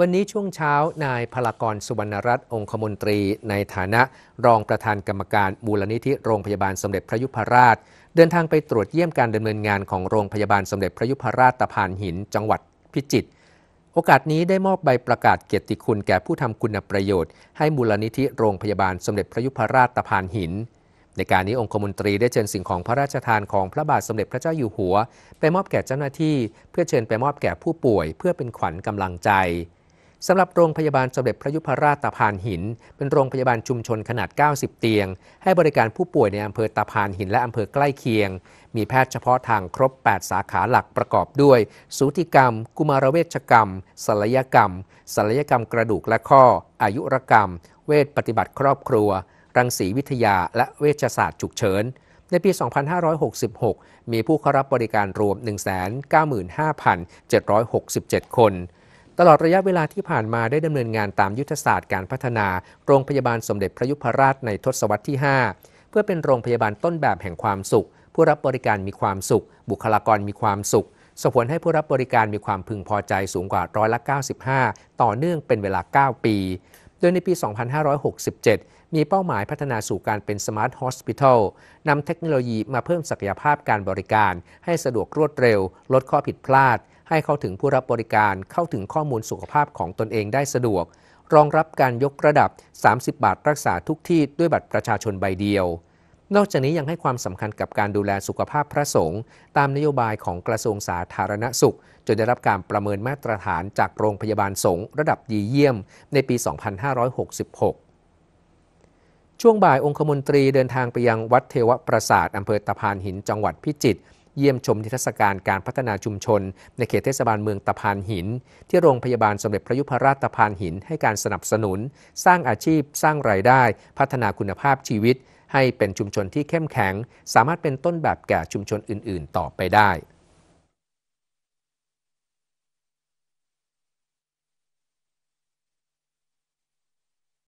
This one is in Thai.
วันนี้ช่วงเช้านายพลากรสุวรรณรัตน์องคมนตรีในฐานะรองประธานกรรมการมูลนิธิโรงพยาบาลสมเด็จพระยุพราช เดินทางไปตรวจเยี่ยมการดำเนินงานของโรงพยาบาลสมเด็จพระยุพราชตะพานหิน จังหวัดพิจิตรโอกาสนี้ได้มอบใบประกาศเกียรติคุณแก่ผู้ทำคุณประโยชน์ให้มูลนิธิโรงพยาบาลสมเด็จพระยุพราชตะพานหิน ในการนี้องคมนตรีได้เชิญสิ่งของพระราชทานของพระบาทสมเด็จพระเจ้าอยู่หัว ไปมอบแก่เจ้าหน้าที่เพื่อเชิญไปมอบแก่ผู้ป่วย เพื่อเป็นขวัญกำลังใจสำหรับโรงพยาบาลสมเด็จพระยุพราชตาพานหิน เป็นโรงพยาบาลชุมชนขนาด 90 เตียง ให้บริการผู้ป่วยในอำเภอตาพานหินและอำเภอใกล้เคียง มีแพทย์เฉพาะทางครบ 8 สาขาหลักประกอบด้วย สูติกรรม กุมารเวชกรรมศัลยกรรมศัลยกรรมกระดูกและข้อ อายุรกรรม เวชปฏิบัติครอบครัว รังสีวิทยาและเวชศาสตร์ฉุกเฉินในปี 2566 มีผู้เข้ารับบริการรวม 195,767 คนตลอดระยะเวลาที่ผ่านมาได้ดำเนินงานตามยุทธศาสตร์การพัฒนาโรงพยาบาลสมเด็จพระยุพราชในทศวรรษที่ 5 เพื่อเป็นโรงพยาบาลต้นแบบแห่งความสุข ผู้รับบริการมีความสุข บุคลากรมีความสุข ส่งผลให้ผู้รับบริการมีความพึงพอใจสูงกว่าร้อยละ95 ต่อเนื่องเป็นเวลา 9 ปี โดยในปี 2567 มีเป้าหมายพัฒนาสู่การเป็นสมาร์ทฮอสพิทอลนำเทคโนโลยีมาเพิ่มศักยภาพการบริการ ให้สะดวกรวดเร็ว ลดข้อผิดพลาดให้เข้าถึงผู้รับบริการ เข้าถึงข้อมูลสุขภาพของตนเองได้สะดวก รองรับการยกระดับ 30 บาทรักษาทุกที่ด้วยบัตรประชาชนใบเดียว นอกจากนี้ยังให้ความสำคัญกับการดูแลสุขภาพพระสงฆ์ตามนโยบายของกระทรวงสาธารณสุข จนได้รับการประเมินมาตรฐานจากโรงพยาบาลสงฆ์ระดับดีเยี่ยม ในปี 2566 ช่วงบ่ายองคมนตรีเดินทางไปยังวัดเทวประสาทอำเภอตะพานหินจังหวัดพิจิตรเยี่ยมชมนิทรรศการการพัฒนาชุมชนในเขตเทศบาลเมืองตะพานหิน ที่โรงพยาบาลสมเด็จพระยุพราชตะพานหินให้การสนับสนุน สร้างอาชีพสร้างรายได้ พัฒนาคุณภาพชีวิต ให้เป็นชุมชนที่เข้มแข็ง สามารถเป็นต้นแบบแก่ชุมชนอื่นๆ ต่อไปได้